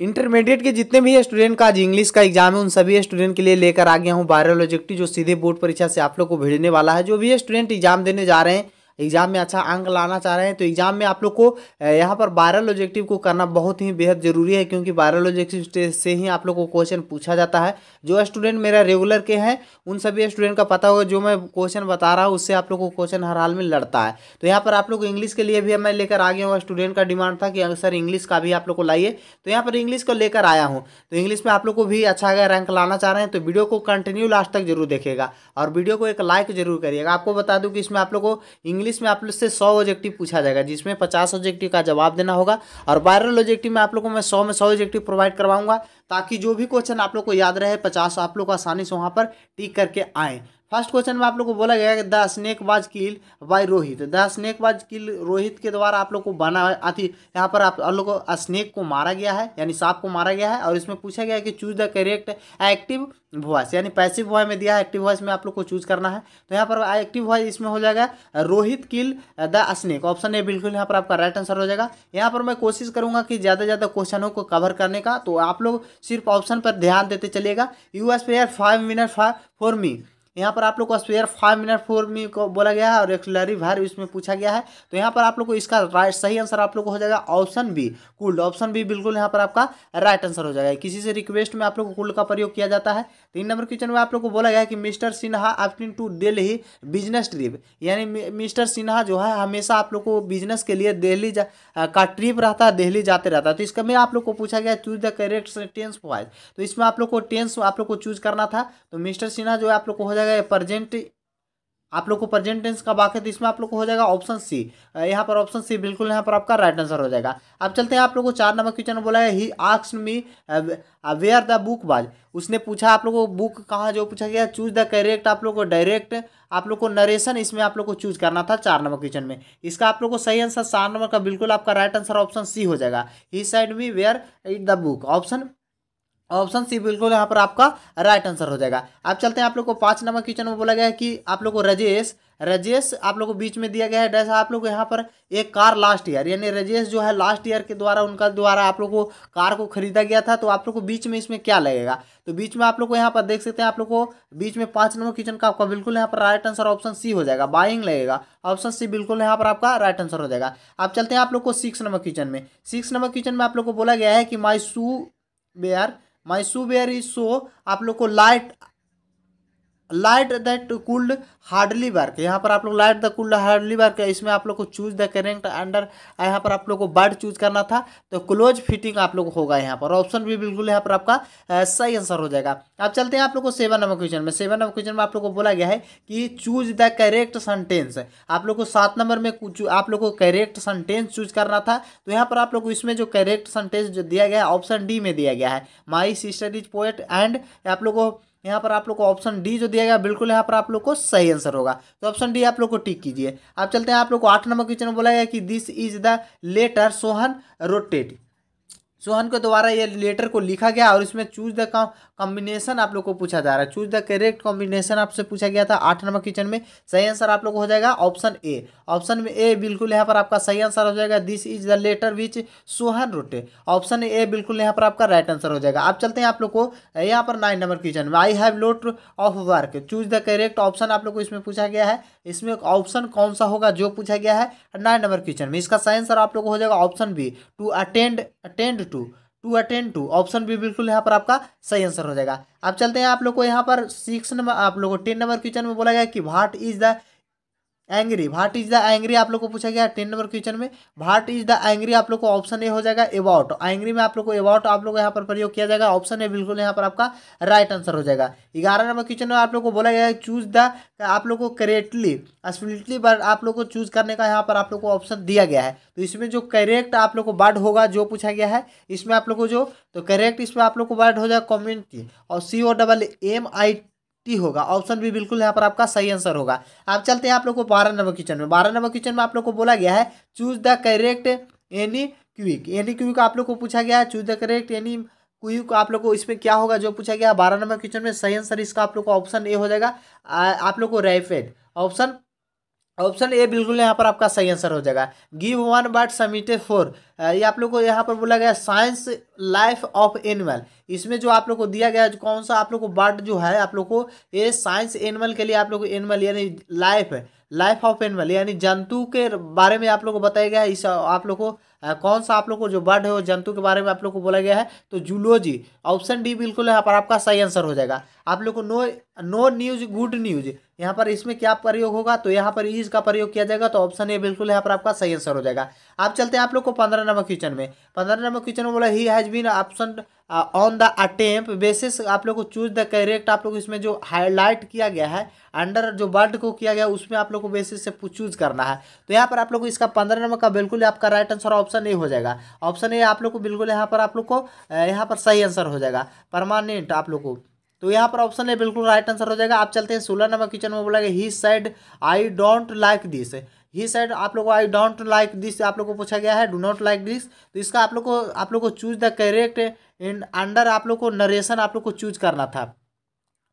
intermediate के जितने भी स्टूडेंट का आज इंग्लिश का एग्जाम है उन सभी स्टूडेंट के लिए लेकर आ गया हूँ वायरल ऑब्जेक्टिव जो सीधे बोर्ड परीक्षा से आप लोग को भेजने वाला है जो भी स्टूडेंट एग्जाम देने जा रहे हैं एग्ज़ाम में अच्छा अंक लाना चाह रहे हैं तो एग्ज़ाम में आप लोग को यहाँ पर वायरल ऑब्जेक्टिव को करना बहुत ही बेहद ज़रूरी है क्योंकि वायरल ऑब्जेक्टिव से ही आप लोग को क्वेश्चन पूछा जाता है जो स्टूडेंट मेरा रेगुलर के हैं उन सभी स्टूडेंट का पता होगा जो मैं क्वेश्चन बता रहा हूँ उससे आप लोग को क्वेश्चन हर हाल में लड़ता है तो यहाँ पर आप लोग इंग्लिश के लिए भी मैं लेकर आ गया हूँ स्टूडेंट का डिमांड था कि सर इंग्लिश का भी आप लोग को लाइए तो यहाँ पर इंग्लिश को लेकर आया हूँ तो इंग्लिश में आप लोग को भी अच्छा अगर रैंक लाना चाह रहे हैं तो वीडियो को कंटिन्यू लास्ट तक जरूर देखेगा और वीडियो को एक लाइक जरूर करिएगा आपको बता दूँ कि इसमें आप लोग को इंग्लिश इंग्लिश में आप लोग से सौ ऑब्जेक्टिव पूछा जाएगा जिसमें पचास ऑब्जेक्टिव का जवाब देना होगा और वायरल ऑब्जेक्टिव में आप लोग को मैं सौ में सौ ऑब्जेक्टिव प्रोवाइड करवाऊंगा ताकि जो भी क्वेश्चन आप लोग को याद रहे पचास आप लोग आसानी से वहाँ पर टिक करके आएँ फर्स्ट क्वेश्चन में आप लोग को बोला गया कि the snake was kill by Rohit the snake was kill Rohit के द्वारा आप लोग को बना अति यहाँ पर आप लोग को स्नेक को मारा गया है यानी सांप को मारा गया है और इसमें पूछा गया है कि choose the correct active voice यानी पैसिव वॉय में दिया है एक्टिव वॉइस में आप लोग को चूज करना है तो यहाँ पर एक्टिव वॉइस इसमें हो जाएगा Rohit kill the snake option A बिल्कुल यहाँ पर आपका राइट आंसर हो जाएगा यहाँ पर मैं कोशिश करूँगा कि ज़्यादा ज़्यादा क्वेश्चनों को कवर करने का तो आप लोग सिर्फ ऑप्शन पर ध्यान देते चलेगा you spare five minute five for me यहाँ पर आप लोग को स्पेयर फाइव मिनट फोर में को बोला गया है और एक्सलरी भार इसमें पूछा गया है तो यहाँ पर आप लोग को इसका राइट सही आंसर आप लोग को हो जाएगा option B could option B बिल्कुल यहाँ पर आपका राइट आंसर हो जाएगा किसी से रिक्वेस्ट में आप लोग को कुल्ड का प्रयोग किया जाता है तीन नंबर क्वेश्चन में आप लोग को बोला गया कि Mister Sinha often to Delhi business trip यानी मिस्टर सिन्हा जो है हमेशा आप लोग को बिजनेस के लिए दिल्ली का ट्रिप रहता है दिल्ली जाते रहता है तो इसका में आप लोग को पूछा गया choose the correct tense wise तो इसमें आप लोग को टेंस आप लोग को चूज करना था तो मिस्टर सिन्हा जो है आप लोग को हो जाएगा जाएगा ये प्रजेंट आप लोग को प्रजेंट टेंस का बाकी है तो इसमें आप लोग को हो जाएगा ऑप्शन सी यहाँ पर ऑप्शन सी बिल्कुल यहाँ पर आपका राइट आंसर हो जाएगा अब चलते हैं आप लोग को चार नंबर क्वेश्चन बोला है ही आक्स me where the book was उसने पूछा आप लोग को बुक कहाँ जो पूछा गया चूज द करेक्ट आप लोग को डायरेक्ट आप लोग को नरेशन इसमें आप लोग को चूज करना था चार नंबर क्वेश्चन में इसका आप लोग को सही आंसर चार नंबर का बिल्कुल आपका राइट आंसर ऑप्शन सी हो जाएगा he said me where it the book option option C बिल्कुल यहाँ पर आपका राइट आंसर हो जाएगा अब चलते हैं आप लोग को पाँच नंबर क्वेश्चन में बोला गया है कि आप लोग को रजेश रजेश आप लोग को बीच में दिया गया है डैसा आप लोग यहाँ पर एक कार लास्ट ईयर यानी रजेश जो है लास्ट ईयर के द्वारा उनका द्वारा आप लोग को कार को खरीदा गया था तो आप लोग को बीच में इसमें क्या लगेगा तो बीच में आप लोग को यहाँ पर देख सकते हैं आप लोग को बीच में पाँच नंबर क्वेश्चन का आपका बिल्कुल यहाँ पर राइट आंसर ऑप्शन सी हो जाएगा बाइंग लगेगा ऑप्शन सी बिल्कुल यहाँ पर आपका राइट आंसर हो जाएगा अब चलते हैं आप लोग को सिक्स नंबर क्वेश्चन में सिक्स नंबर क्वेश्चन में आप लोग को बोला गया है कि my shoe where my shoe where is so आप लोग को light light that could hardly work यहाँ पर आप लोग light the could hardly work इसमें आप लोग को चूज द करेंट अंडर यहाँ पर आप लोग को बर्ड चूज करना था तो क्लोज फिटिंग आप लोग होगा यहाँ पर ऑप्शन भी बिल्कुल यहाँ पर आपका सही आंसर हो जाएगा अब चलते हैं आप लोग को सेवन नंबर क्वेश्चन में सेवन नंबर क्वेश्चन में आप लोग को बोला गया है कि चूज द करेक्ट सेंटेंस आप लोग को सात नंबर में आप लोग को करेक्ट सेंटेंस चूज करना था तो यहाँ पर आप लोग को इसमें जो करेक्ट सेंटेंस जो दिया गया है ऑप्शन डी में दिया गया है my sister is poet and आप लोग को यहाँ पर आप लोग को ऑप्शन डी जो दिया गया बिल्कुल यहाँ पर आप लोग को सही आंसर होगा तो ऑप्शन डी आप लोग को टिक कीजिए आप चलते हैं आप लोग को आठ नंबर क्वेश्चन में बोला गया कि this is the letter Sohan rotate Sohan के द्वारा ये लेटर को लिखा गया और इसमें चूज द कॉम्बिनेशन आप लोग को पूछा जा रहा है चूज द करेक्ट कॉम्बिनेशन आपसे पूछा गया था आठ नंबर क्वेश्चन में सही आंसर आप लोग हो जाएगा ऑप्शन ए ऑप्शन में ए बिल्कुल यहाँ पर आपका सही आंसर हो जाएगा this is the letter which Sohan wrote option A बिल्कुल यहाँ पर आपका राइट आंसर हो जाएगा आप चलते हैं आप लोग को यहाँ पर नाइन नंबर क्वेश्चन में I have lot of work choose the correct option आप लोग को इसमें पूछा गया है इसमें ऑप्शन कौन सा होगा जो पूछा गया है नाइन नंबर क्वेश्चन में इसका सही आंसर आप लोग को हो जाएगा option B to attend attend to to attend to option भी बिल्कुल यहाँ पर आपका सही आंसर हो जाएगा अब चलते हैं आप लोग को यहाँ पर सिक्स नंबर आप लोगों को टेन नंबर क्वेश्चन में बोला गया कि what is the angry what is the angry आप लोग को पूछा गया टेन नंबर क्वेश्चन में भाट इज द एंग्री आप लोग को ऑप्शन ए हो जाएगा एवाउट एंग्री में आप लोग को एबाउट आप लोग यहाँ पर प्रयोग किया जाएगा ऑप्शन ए बिल्कुल यहाँ पर आपका राइट आंसर हो जाएगा ग्यारह नंबर क्वेश्चन में आप लोग को बोला गया है चूज द आप लोग को करेक्टली स्पिलिटली बर्ड आप लोग को चूज करने का यहाँ पर आप लोग को ऑप्शन दिया गया है तो इसमें जो करेक्ट आप लोग को वर्ड होगा जो पूछा गया है इसमें आप लोग को जो तो करेक्ट इसमें आप लोग को वर्ड हो जाएगा कम्युनिटी और C O double M I T होगा ऑप्शन भी बिल्कुल यहाँ पर आपका सही आंसर होगा आप चलते हैं आप लोग को बारह नंबर क्वेश्चन में बारह नंबर क्वेश्चन में आप लोग को बोला गया है choose the correct any quick any quick आप लोग को पूछा गया है choose the correct any quick आप लोग को इसमें क्या होगा जो पूछा गया है बारह नंबर क्वेश्चन में सही आंसर इसका आप लोग को ऑप्शन ए हो जाएगा आप लोग को रेफेड ऑप्शन ऑप्शन ए बिल्कुल यहाँ पर आपका सही आंसर हो जाएगा give one bird summit for ये आप लोग को यहाँ पर बोला गया साइंस लाइफ ऑफ एनिमल इसमें जो आप लोग को दिया गया कौन सा आप लोग को बर्ड जो है आप लोग को ये साइंस एनिमल के लिए आप लोग एनिमल यानी लाइफ लाइफ ऑफ एनिमल यानी जंतु के बारे में आप लोग को बताया गया है इस आप लोग को कौन सा आप लोग को जो बर्ड है वो जंतु के बारे में आप लोग को बोला गया है तो जूलोजी ऑप्शन डी बिल्कुल यहाँ पर आपका सही आंसर हो जाएगा आप लोग को no no news good news यहाँ पर इसमें क्या प्रयोग होगा तो यहाँ पर इज का प्रयोग किया जाएगा तो ऑप्शन ए बिल्कुल यहाँ पर आपका सही आंसर हो जाएगा आप चलते हैं आप लोग को पंद्रह नंबर क्वेश्चन में पंद्रह नंबर क्वेश्चन में बोला he has been option on the attempt basis आप लोग को चूज द करेक्ट आप लोग इसमें जो हाईलाइट किया गया है अंडर जो वर्ड को किया गया उसमें आप लोग को बेसिस से चूज करना है तो यहाँ पर आप लोग को इसका पंद्रह नंबर का बिल्कुल आपका राइट आंसर ऑप्शन ए हो जाएगा ऑप्शन ए आप लोग को बिल्कुल यहाँ पर आप लोग को uh, यहाँ पर सही आंसर हो जाएगा परमानेंट आप लोग को तो यहाँ पर ऑप्शन है बिल्कुल राइट आंसर हो जाएगा आप चलते हैं सोलह नंबर क्वेश्चन में बोला गया he said I don't like this he said आप लोग को आई डोंट लाइक दिस आप लोग को पूछा गया है डू नॉट लाइक दिस तो इसका आप लोग को आप लोग को choose the correct and under आप लोग को नरेशन आप लोग को चूज करना था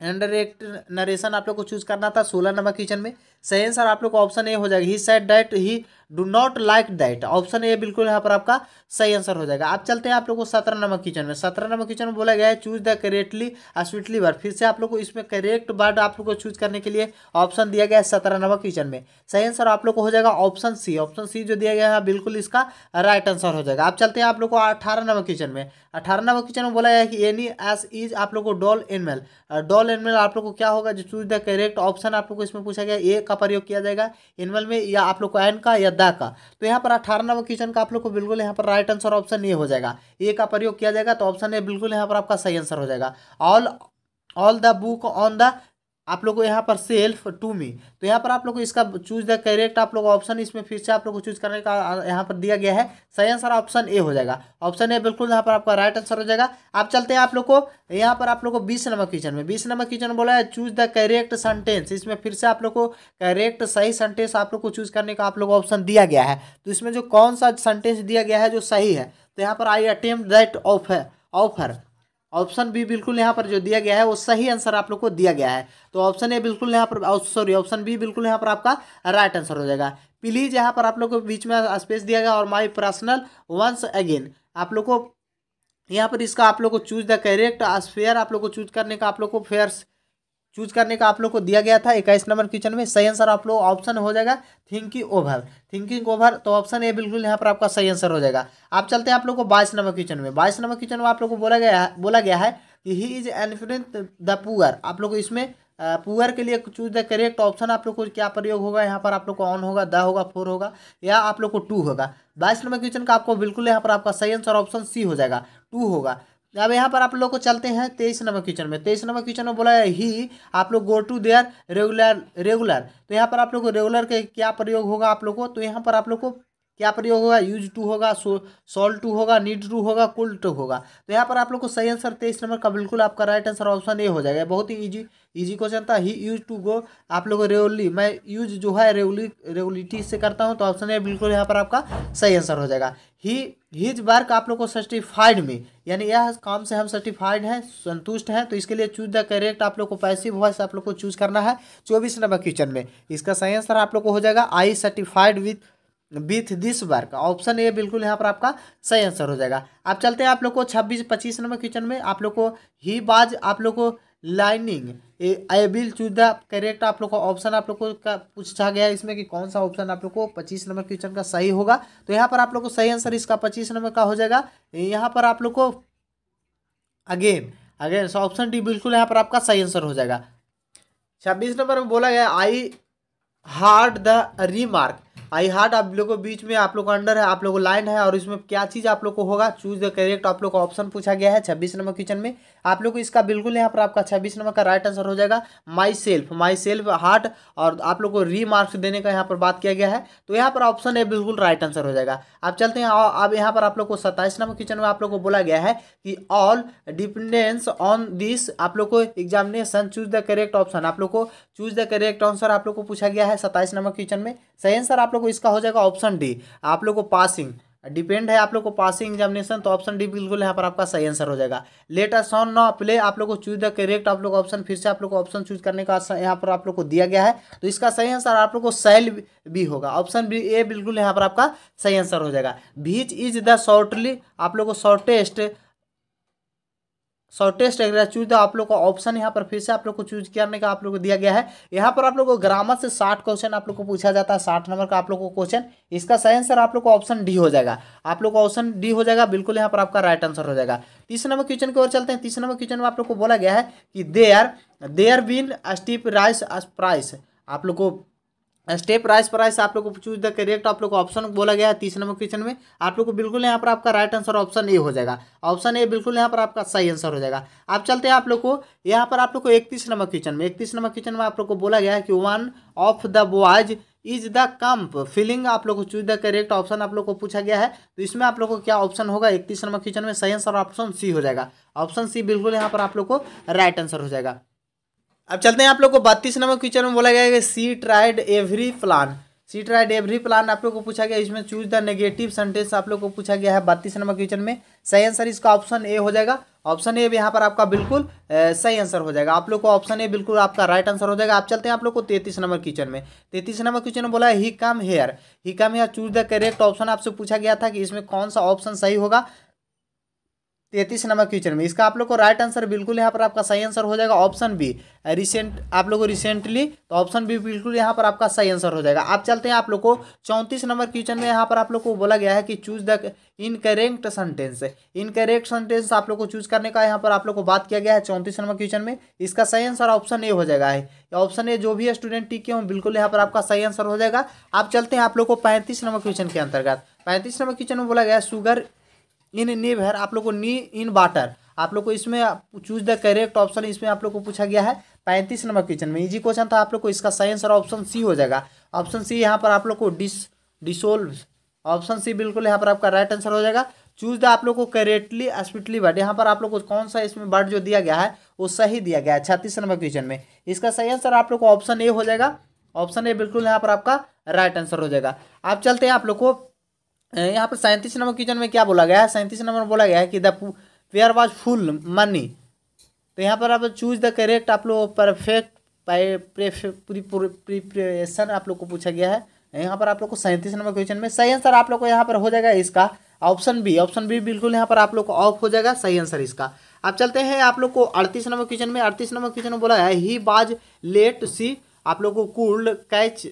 अंडर एक्ट नरेशन आप लोग को चूज करना था सोलह नंबर क्वेश्चन में सही आंसर आप लोग को ऑप्शन ए हो जाएगा he said that he do not like that option A बिल्कुल यहाँ पर आपका सही आंसर हो जाएगा आप चलते हैं आप लोग को सत्रह नंबर क्वेश्चन में सत्रह नंबर क्वेश्चन में बोला गया है choose the correctly sweetly word फिर से आप लोग को इसमें करेक्ट वर्ड आप लोग को चूज करने के लिए ऑप्शन दिया गया है सत्रह नंबर क्वेश्चन में सही आंसर आप लोग को हो जाएगा ऑप्शन सी ऑप्शन सी जो दिया गया है बिल्कुल इसका राइट आंसर हो जाएगा आप चलते हैं आप लोग को अठारह नंबर क्वेश्चन में अठारह नंबर क्वेश्चन में बोला गया कि एनी एस इज आप लोग को डॉल एनमेल डॉल एनमेल आप लोग को क्या होगा जो चूज द करेक्ट ऑप्शन आप लोग को इसमें पूछा गया ए का प्रयोग किया जाएगा एनमेल में या आप लोग को एन का या द का तो यहाँ पर अठारह नंबर क्वेश्चन का आप लोग को बिल्कुल यहाँ पर राइट आंसर ऑप्शन ए हो जाएगा ए का प्रयोग किया जाएगा तो ऑप्शन ए बिल्कुल यहाँ पर आपका सही आंसर हो जाएगा all all the book on the आप लोग को यहाँ पर सेल्फ टू मी तो यहाँ पर आप लोग को इसका चूज द करेक्ट आप लोग ऑप्शन इसमें फिर से आप लोग को चूज करने का यहाँ पर दिया गया है सही आंसर ऑप्शन ए हो जाएगा ऑप्शन ए बिल्कुल यहाँ पर आपका राइट आंसर हो जाएगा आप चलते हैं आप लोग को यहाँ पर आप लोग को बीस नंबर क्वेश्चन में बीस नंबर क्वेश्चन बोला है चूज द करेक्ट सेंटेंस इसमें फिर से आप लोग को करेक्ट सही सेंटेंस आप लोग को चूज करने का आप लोग ऑप्शन दिया गया है तो इसमें जो कौन सा सेंटेंस दिया गया है जो सही है तो यहाँ पर आई अटेम्प्ट दैट ऑफ है ऑफर ऑप्शन बी बिल्कुल यहाँ पर जो दिया गया है वो सही आंसर आप लोग को दिया गया है तो ऑप्शन ए बिल्कुल यहाँ पर सॉरी ऑप्शन बी बिल्कुल यहाँ पर आपका राइट आंसर हो जाएगा प्लीज़ यहाँ पर आप लोग को बीच में स्पेस दिया गया और माई पर्सनल वंस अगेन आप लोग को यहाँ पर इसका आप लोग को चूज द करेक्ट फेयर आप लोग को चूज करने का आप लोग को फेयर चूज करने का आप लोग को दिया गया था इक्कीस नंबर क्वेश्चन में सही आंसर आप लोग ऑप्शन हो जाएगा थिंकिंग ओवर थिंकिंग ओवर तो ऑप्शन ए बिल्कुल यहाँ पर आपका सही आंसर हो जाएगा आप चलते हैं आप लोग को बाईस नंबर क्वेश्चन में बाईस नंबर क्वेश्चन में आप लोग को बोला गया बोला गया है कि he is in front the poor आप लोग इसमें पुअर के लिए चूज द करेक्ट ऑप्शन आप लोग को क्या प्रयोग होगा यहाँ पर आप लोग को ऑन होगा द होगा फोर होगा या आप लोग को टू होगा बाईस नंबर क्वेश्चन का आपको बिल्कुल यहाँ पर आपका सही आंसर ऑप्शन सी हो जाएगा टू होगा अब यहाँ पर आप लोग को चलते हैं तेईस नंबर क्वेश्चन में तेईस नंबर क्वेश्चन में बोला है ही आप लोग go to there regular regular तो यहाँ पर आप लोग को रेगुलर के क्या प्रयोग होगा आप लोग को तो यहाँ पर आप लोग को क्या प्रयोग होगा यूज टू होगा सोल्व टू होगा नीड टू होगा कुल टू होगा तो यहाँ पर आप लोग को सही आंसर तेईस नंबर का बिल्कुल आपका राइट आंसर ऑप्शन ए हो जाएगा बहुत ही इजी इजी क्वेश्चन था ही यूज टू गो आप लोग रेगुलरली मैं यूज जो है रेगुलरी रेगुलिटी से करता हूँ तो ऑप्शन ए बिल्कुल यहाँ पर आपका सही आंसर हो जाएगा ही हिज वर्क आप लोग को सर्टिफाइड में यानी यह काम से हम सर्टिफाइड हैं संतुष्ट हैं तो इसके लिए चूज द करेक्ट आप लोग को पैसिव वॉइस आप लोग को चूज करना है चौबीस नंबर क्वेश्चन में इसका सही आंसर आप लोग को हो जाएगा I certified with with this work option A बिल्कुल यहाँ पर आपका सही आंसर हो जाएगा आप चलते हैं आप लोग को छब्बीस पच्चीस नंबर क्वेश्चन में आप लोग को ही बाज आप लोग को lining I will choose the correct आप लोग का ऑप्शन आप लोग को का पूछा गया इसमें कि कौन सा ऑप्शन आप लोग को पच्चीस नंबर क्वेश्चन का सही होगा तो यहाँ पर आप लोग को सही आंसर इसका पच्चीस नंबर का हो जाएगा यहाँ पर आप लोग को again again so option D बिल्कुल यहाँ पर आपका सही आंसर हो जाएगा छब्बीस नंबर में बोला गया I heard the remark I heard आप लोगों को बीच में आप लोग का अंडर है आप लोगों को लाइन है और इसमें क्या चीज़ आप लोग को होगा चूज द करेक्ट आप लोग का ऑप्शन पूछा गया है छब्बीस नंबर क्वेश्चन में आप लोग को इसका बिल्कुल यहाँ पर आपका छब्बीस नंबर का राइट आंसर हो जाएगा myself myself heart और आप लोग को री मार्क्स देने का यहाँ पर बात किया गया है तो यहाँ पर ऑप्शन ए बिल्कुल राइट आंसर हो जाएगा आप चलते हैं अब यहाँ पर आप लोग को सत्ताईस नंबर क्वेश्चन में आप लोग को बोला गया है कि ऑल डिपेंडेंस ऑन दिस आप लोग को examination choose the correct option आप लोग को चूज द करेक्ट आंसर आप लोग को पूछा गया है सत्ताईस नंबर क्वेश्चन में सही आंसर आप लोग लोग को इसका हो जाएगा ऑप्शन डी आप लोग को पासिंग डिपेंड है आप लोग को पासिंग एग्जामिनेशन तो ऑप्शन डी बिल्कुल यहाँ पर आपका सही आंसर हो जाएगा लेटर सॉन नॉ प्ले आप लोग को चूज द करेक्ट आप लोग ऑप्शन फिर से आप लोग को ऑप्शन चूज करने का यहाँ पर आप लोग को दिया गया है तो इसका सही आंसर आप लोग को सेल भी होगा ऑप्शन बी ए बिल्कुल यहाँ पर आपका सही आंसर हो जाएगा भीच इज द शॉर्टली आप लोग को शॉर्टेस्ट शॉर्टेस्ट एग्रा चूज द आप लोग का ऑप्शन यहाँ पर फिर से आप लोग को चूज करने का आप लोग को दिया गया है यहाँ पर आप लोग को ग्रामर से साठ क्वेश्चन आप लोग को पूछा जाता है साठ नंबर का आप लोग को क्वेश्चन इसका सही आंसर आप लोग को ऑप्शन डी हो जाएगा आप लोग को ऑप्शन डी हो जाएगा बिल्कुल यहाँ पर आपका राइट आंसर हो जाएगा तीस नंबर क्वेश्चन की ओर चलते हैं तीस नंबर क्वेश्चन में आप लोग को बोला गया है कि they are been steep rise price आप लोग को स्टेप राइस प्राइस आप लोग को चूज द करेक्ट आप लोग को ऑप्शन बोला गया है तीस नंबर क्वेश्चन में आप लोग को बिल्कुल यहाँ पर आपका राइट आंसर ऑप्शन ए हो जाएगा ऑप्शन ए बिल्कुल यहाँ पर आपका सही आंसर हो जाएगा आप चलते हैं आप लोग को यहाँ पर आप लोग को इकतीस नंबर क्वेश्चन में इकतीस नंबर क्वेश्चन में आप लोग को बोला गया है कि one of the boys is the camp feeling आप लोग को चूज द करेक्ट ऑप्शन आप लोग को पूछा गया है तो इसमें आप लोग को क्या ऑप्शन होगा इकतीस नंबर क्वेश्चन में सही आंसर ऑप्शन सी हो जाएगा ऑप्शन सी बिल्कुल यहाँ पर आप लोग को राइट आंसर हो जाएगा अब चलते हैं आप लोग को बत्तीस नंबर क्वेश्चन में बोला गया है कि she tried every plan she tried every plan आप लोग को पूछा गया इसमें चूज द नेगेटिव सेंटेंस आप लोग को पूछा गया है बत्तीस नंबर क्वेश्चन में सही आंसर इसका ऑप्शन ए हो जाएगा ऑप्शन ए भी यहाँ पर आपका बिल्कुल सही आंसर हो जाएगा आप लोग को ऑप्शन ए बिल्कुल आपका राइट आंसर हो जाएगा आप चलते हैं आप लोग को तैतीस नंबर क्वेश्चन में तैतीस नंबर क्वेश्चन में बोला है he come here he come here choose the correct option आपसे पूछा गया था कि इसमें कौन सा ऑप्शन सही होगा तैतीस नंबर क्वेश्चन में इसका आप लोग को राइट आंसर बिल्कुल यहाँ पर आपका सही आंसर हो जाएगा ऑप्शन बी रिसेंट आप लोगों को रिसेंटली तो ऑप्शन बी बिल्कुल यहाँ पर आपका सही आंसर हो जाएगा आप चलते हैं आप लोग को चौंतीस नंबर क्वेश्चन में यहाँ पर आप लोग को बोला गया है कि choose the incorrect sentence incorrect sentence आप लोग को चूज करने का यहाँ पर आप लोग को बात किया गया है चौंतीस नंबर क्वेश्चन में इसका सही आंसर ऑप्शन ए हो जाएगा ऑप्शन ए जो भी स्टूडेंट टिके हों बिल्कुल यहाँ पर आपका सही आंसर हो जाएगा आप चलते हैं आप लोग को पैंतीस नंबर क्वेश्चन के अंतर्गत पैंतीस नंबर क्वेश्चन में बोला गया है शुगर इन निभर आप लोग को नी इन वाटर आप लोग को इसमें चूज द करेक्ट ऑप्शन इसमें आप लोग को पूछा गया है पैंतीस नंबर क्वेश्चन में इजी क्वेश्चन था आप लोग को इसका सही आंसर ऑप्शन सी हो जाएगा ऑप्शन सी यहाँ पर आप लोग को डिस डिसोल्व ऑप्शन सी बिल्कुल यहाँ पर आपका राइट आंसर हो जाएगा चूज द आप लोग को करेक्टली स्पिटली वर्ड यहाँ पर आप लोग को कौन सा इसमें वर्ड जो दिया गया है वो सही दिया गया है छत्तीस नंबर क्वेश्चन में इसका सही आंसर आप लोग को ऑप्शन ए हो जाएगा ऑप्शन ए बिल्कुल यहाँ पर आपका राइट आंसर हो जाएगा आप चलते हैं आप लोग को यहाँ पर सैंतीस नंबर क्वेश्चन में क्या बोला गया है सैंतीस नंबर बोला गया है कि the pair was full money तो यहाँ पर आप चूज द करेक्ट आप लोग परफेक्ट प्रिपरेशन आप लोग को पूछा गया है यहाँ पर आप लोग को सैंतीस नंबर क्वेश्चन में सही आंसर आप लोग को यहाँ पर हो जाएगा इसका ऑप्शन बी ऑप्शन बी बिल्कुल यहाँ पर आप लोग को ऑफ हो जाएगा सही आंसर इसका अब चलते हैं आप लोग को अड़तीस नंबर क्वेश्चन में अड़तीस नंबर क्वेश्चन में बोला है ही बाज लेट सी आप लोग को could catch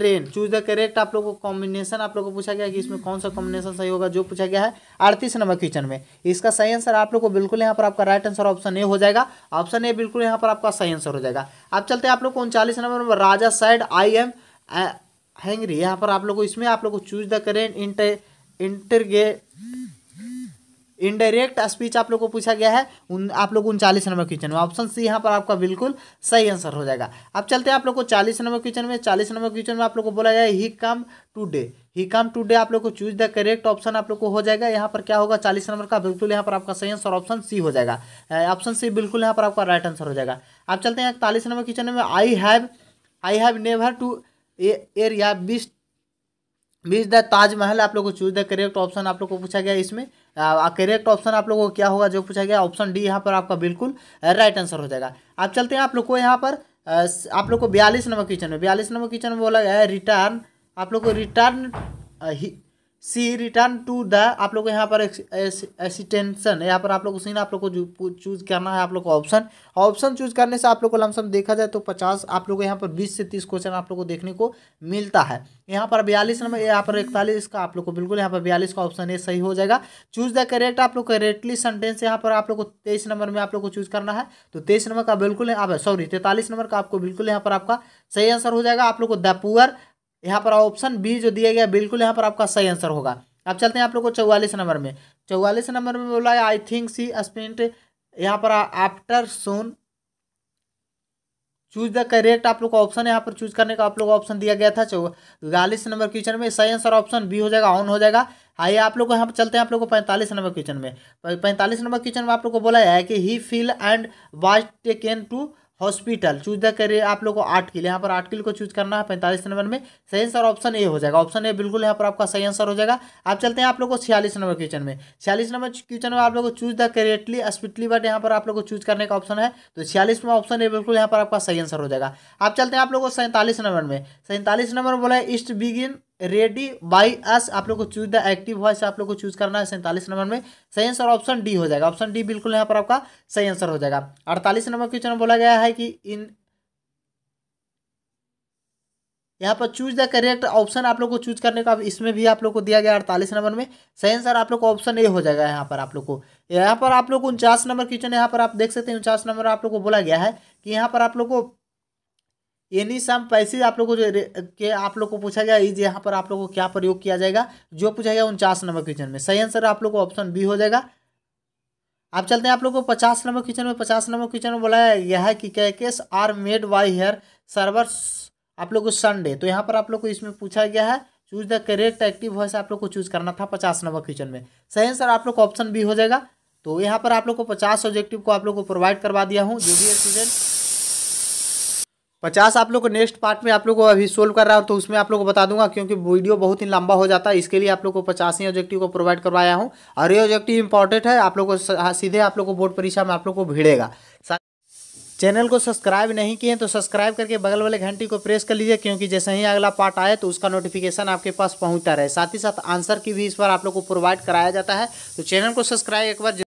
train choose the correct आप लोगों को कॉम्बिनेशन आप लोगों को पूछा गया कि इसमें कौन सा कॉम्बिनेशन सही होगा जो पूछा गया है अड़तीस नंबर क्वेश्चन में इसका सही आंसर आप लोग को बिल्कुल यहाँ पर आपका राइट आंसर ऑप्शन ए हो जाएगा ऑप्शन ए बिल्कुल यहाँ पर आपका सही आंसर हो जाएगा अब चलते हैं आप लोग को उनचालीस नंबर में Raja said I am hungry यहाँ पर आप लोग को इसमें आप लोग को चूज द करेंट इंटर इंटरगे इनडायरेक्ट स्पीच आप लोग को पूछा गया है उन आप लोग उनचालीस नंबर क्वेश्चन में ऑप्शन सी यहाँ पर आपका बिल्कुल सही आंसर हो जाएगा अब चलते हैं आप लोग को चालीस नंबर क्वेश्चन में चालीस नंबर क्वेश्चन में आप लोग को बोला गया he come day he come today आप लोग को चूज द करेक्ट ऑप्शन आप लोग को हो जाएगा यहाँ पर क्या होगा चालीस नंबर का बिल्कुल यहाँ पर आपका सही आंसर ऑप्शन सी हो जाएगा ऑप्शन सी बिल्कुल यहाँ पर आपका राइट आंसर हो जाएगा आप चलते हैं इकतालीस नंबर क्वेश्चन में I have I have never to area बीस बीस द ताजमहल आप लोग को चूज द करेक्ट ऑप्शन आप लोग को पूछा गया इसमें करेक्ट ऑप्शन आप लोगों को क्या होगा जो पूछा गया ऑप्शन डी यहाँ पर आपका बिल्कुल राइट आंसर हो जाएगा आप चलते हैं आप लोग को यहाँ पर आप लोग को बयालीस नंबर क्वेश्चन में बयालीस नंबर क्वेश्चन में बोला गया है रिटर्न आप लोग को return see return to the आप लोग को यहाँ पर एसिटेंशन यहाँ पर आप लोग सीन आप लोग को चूज करना है आप लोग को ऑप्शन ऑप्शन चूज करने से आप लोग को लमसम देखा जाए तो पचास आप लोग को यहाँ पर बीस से तीस क्वेश्चन आप लोग को देखने को मिलता है यहाँ पर बयालीस नंबर यहाँ पर इकतालीस इसका आप लोग को बिल्कुल यहाँ पर बयालीस का ऑप्शन ए सही हो जाएगा चूज द करेक्ट आप लोग करेक्टली सेंटेंस यहाँ पर आप लोग को तेईस नंबर में आप लोग को चूज करना है तो तेईस नंबर का बिल्कुल सॉरी तैतालीस नंबर का आपको बिल्कुल यहाँ पर आपका सही आंसर हो जाएगा आप लोग को द पुअर यहाँ पर ऑप्शन बी जो दिया गया बिल्कुल यहाँ पर आपका सही आंसर होगा अब चलते हैं आप लोग को चौवालीस नंबर में चौवालीस नंबर में बोला है आई थिंक सी स्पिंट यहाँ पर after soon choose the correct आप लोग का ऑप्शन यहाँ पर चूज करने का आप लोग ऑप्शन दिया गया था चौवालीस नंबर क्वेश्चन में सही आंसर ऑप्शन बी हो जाएगा ऑन हो जाएगा आइए आप लोग को यहाँ पर चलते हैं आप लोग को पैंतालीस नंबर क्वेश्चन में पैंतालीस नंबर क्वेश्चन में आप लोग को बोला है कि he fell and was taken to hospital choose the करिए आप लोगों को आर्ट किल यहाँ पर आर्ट किल को चूज करना है पैंतालीस नंबर में सही आंसर ऑप्शन ए हो जाएगा ऑप्शन ए बिल्कुल यहाँ पर आपका सही आंसर हो जाएगा आप चलते हैं आप लोगों को छियालीस नंबर क्वेश्चन में छियालीस नंबर क्वेश्चन में आप लोग को choose the correctly spelt but यहाँ पर आप लोग को चूज करने का ऑप्शन है तो छियालीस में ऑप्शन ए बिल्कुल यहाँ पर आपका सही आंसर हो जाएगा आप चलते हैं आप लोग को सैंतालीस नंबर में सैंतालीस नंबर बोला है east begin ready by S आप लोग को चूज द एक्टिव वॉइस आप लोग को चूज करना है सैंतालीस नंबर में सही आंसर ऑप्शन डी हो जाएगा ऑप्शन डी बिल्कुल यहाँ पर आपका सही आंसर हो जाएगा अड़तालीस नंबर क्वेश्चन बोला गया है कि इन यहाँ पर चूज द करेक्ट ऑप्शन आप लोग को चूज करने का इसमें भी आप लोग को दिया गया अड़तालीस नंबर में सही आंसर आप लोग को ऑप्शन ए हो जाएगा यहाँ पर आप लोग को यहाँ पर आप लोग को उनचास नंबर क्वेश्चन यहाँ पर आप देख सकते हैं उनचास नंबर आप लोग को बोला गया है कि यहाँ पर आप लोग को एनी सम पैसेज आप लोग को के आप लोग को पूछा गया इज यहाँ पर आप लोग को क्या प्रयोग किया जाएगा जो पूछा गया उनचास नंबर क्वेश्चन में सही आंसर आप लोग को ऑप्शन बी हो जाएगा आप चलते हैं आप लोग को पचास नंबर क्वेश्चन में पचास नंबर क्वेश्चन में बोला यह है कि cakes are made by her server आप लोग को संडे तो यहाँ पर आप लोग को इसमें पूछा गया है choose the correct active voice आप लोग को चूज करना था पचास नंबर क्वेश्चन में सही आंसर आप लोग को ऑप्शन बी हो जाएगा तो यहाँ पर आप लोग को पचास ऑब्जेक्टिव को आप लोग को प्रोवाइड करवा दिया हूँ जो भी स्टूडेंट पचास आप लोग को नेक्स्ट पार्ट में आप लोग को अभी सोल्व कर रहा हूँ तो उसमें आप लोग को बता दूंगा क्योंकि वीडियो बहुत ही लंबा हो जाता है इसके लिए आप लोग को पचास ही ऑब्जेक्टिव को प्रोवाइड करवाया हूँ और ये ऑब्जेक्टिव इंपॉर्टेंट है आप लोग को हाँ, सीधे आप लोग को बोर्ड परीक्षा में आप लोग को भिड़ेगा चैनल को सब्सक्राइब नहीं किए तो सब्सक्राइब करके बगल वाले घंटी को प्रेस कर लीजिए क्योंकि जैसे ही अगला पार्ट आए तो उसका नोटिफिकेशन आपके पास पहुंचता रहे साथ ही साथ आंसर की भी इस बार आप लोग को प्रोवाइड कराया जाता है तो चैनल को सब्सक्राइब एक बार